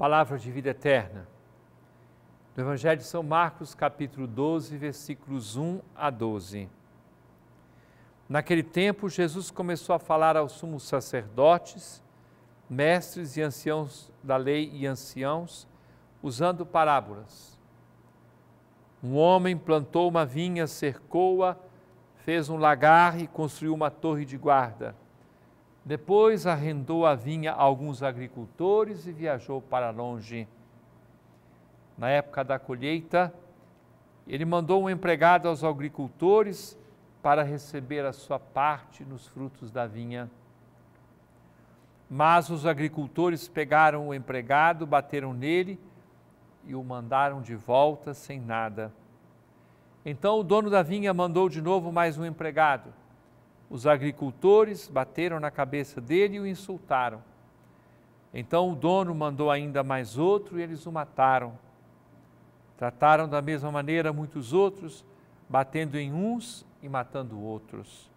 palavra de vida eterna. Do Evangelho de São Marcos, capítulo 12, versículos 1 a 12. Naquele tempo, Jesus começou a falar aos sumos sacerdotes, mestres e anciãos da lei e anciãos, usando parábolas. Um homem plantou uma vinha, cercou-a, fez um lagar e construiu uma torre de guarda depois arrendou a vinha a alguns agricultores e viajou para longe. Na época da colheita, ele mandou um empregado aos agricultores para receber a sua parte nos frutos da vinha. Mas os agricultores pegaram o empregado, bateram nele e o mandaram de volta sem nada. Então o dono da vinha mandou de novo mais um empregado os agricultores bateram na cabeça dele e o insultaram. Então o dono mandou ainda mais outro e eles o mataram. Trataram da mesma maneira muitos outros, batendo em uns e matando outros.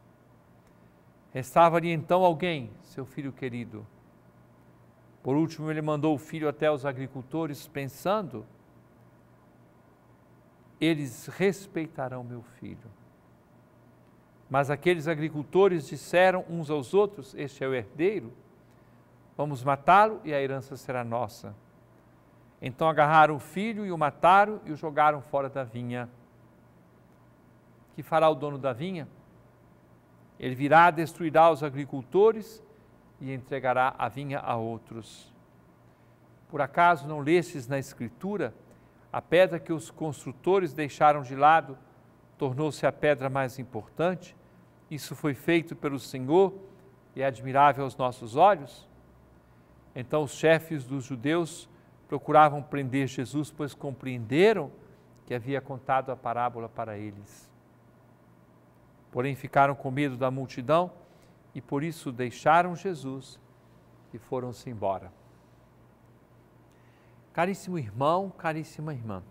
Restava-lhe então alguém, seu filho querido. Por último, ele mandou o filho até os agricultores, pensando: eles respeitarão meu filho. Mas aqueles agricultores disseram uns aos outros: Este é o herdeiro, vamos matá-lo e a herança será nossa. Então agarraram o filho e o mataram e o jogaram fora da vinha. Que fará o dono da vinha? Ele virá, destruirá os agricultores e entregará a vinha a outros. Por acaso não lestes na Escritura a pedra que os construtores deixaram de lado? tornou-se a pedra mais importante? Isso foi feito pelo Senhor e é admirável aos nossos olhos? Então os chefes dos judeus procuravam prender Jesus, pois compreenderam que havia contado a parábola para eles. Porém ficaram com medo da multidão e por isso deixaram Jesus e foram-se embora. Caríssimo irmão, caríssima irmã,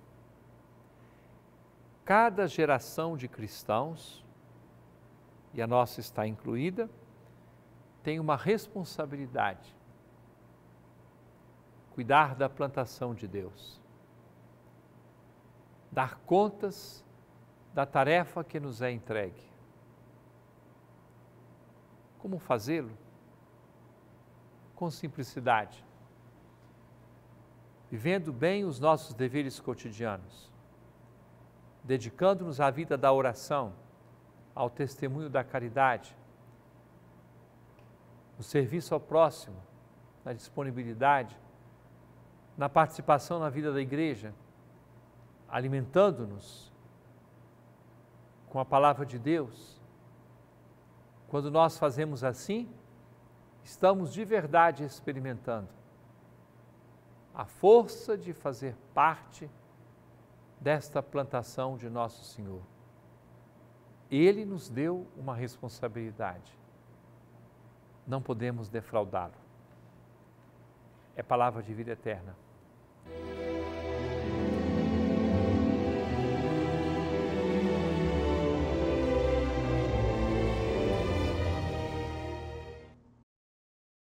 cada geração de cristãos, e a nossa está incluída, tem uma responsabilidade: cuidar da plantação de Deus, dar contas da tarefa que nos é entregue. Como fazê-lo? Com simplicidade, vivendo bem os nossos deveres cotidianos dedicando-nos à vida da oração, ao testemunho da caridade, no serviço ao próximo, na disponibilidade, na participação na vida da igreja, alimentando-nos com a palavra de Deus. Quando nós fazemos assim, estamos de verdade experimentando a força de fazer parte desta plantação de Nosso Senhor. Ele nos deu uma responsabilidade. Não podemos defraudá-lo. É palavra de vida eterna.